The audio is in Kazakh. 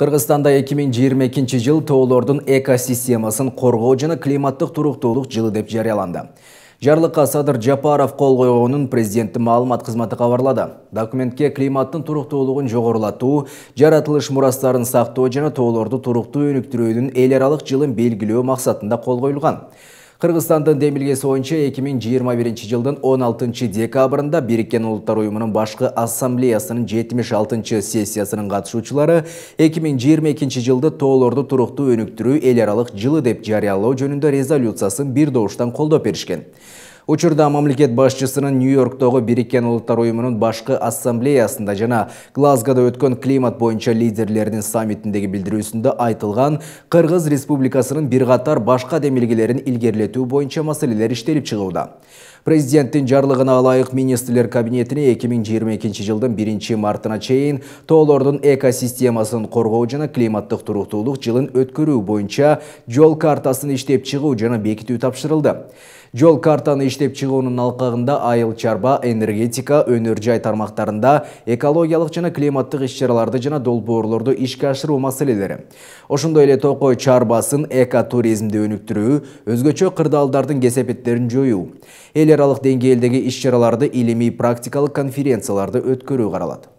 Қырғызстанда 2022 жыл тоолордун экосистемасын коргоо жана климаттық туруктуулук жылы деп жарияланды. Жарлыққа Садыр Жапаров қол койгонун президенті маалымат қызматы қабарлады. Документке климаттың туруктуулугун жоғырлату, жаратылыш мұрастарын сақтау және тоолорду туруктуу өніктіруінің ел аралық жылын белгілеу мақсатында қол қойылған. Қырғызстандың демилгеси ойынша 2021 жылдың 16 декабрында Біріккен ұлттар ұйымының башқы ассамблеясының 76 сессиясының қатысушылары 2022 жылды тоолорду туруктуу өнүктүрүү эл аралык жылы деп жарыялоо жөнүндө резолюциясын бир добуштан колдоп беришкен учурда мамлекет башчысынын нью йорктогу бириккен улуттар уюмунун башқы ассамблеясында жана глазгода өткен климат бойынша лидерлердин саммитиндеги билдирүүсүндө айтылған кыргыз республикасынын бир башқа башка демилгелерин бойынша боюнча маселелер иштелип Президенттің жарлығына алайық министрлер кабинетіне 2022 жылдың 1 мартына чейін тоолордун экосистемасын қорғау жана климаттық туруктуулук жылын өткөрүү боюнча жол картасын іштеп чыгуу жана бекитүү тапшырылды. Жол картаны іштеп чыгуунун алқағында айыл чарба, энергетика, өнөр жай тармактарында экологиялык жана климаттык иш чараларды жана долбоорлорду ишке ашыруу маселелери. Ошондой эле токой чарбасын эко туризмди өзгөчө кырдаалдардын кесепеттерин жоюу еларалық деңгээлдеги иш шараларды илимий практикалық конференцияларды өткөрүү каралат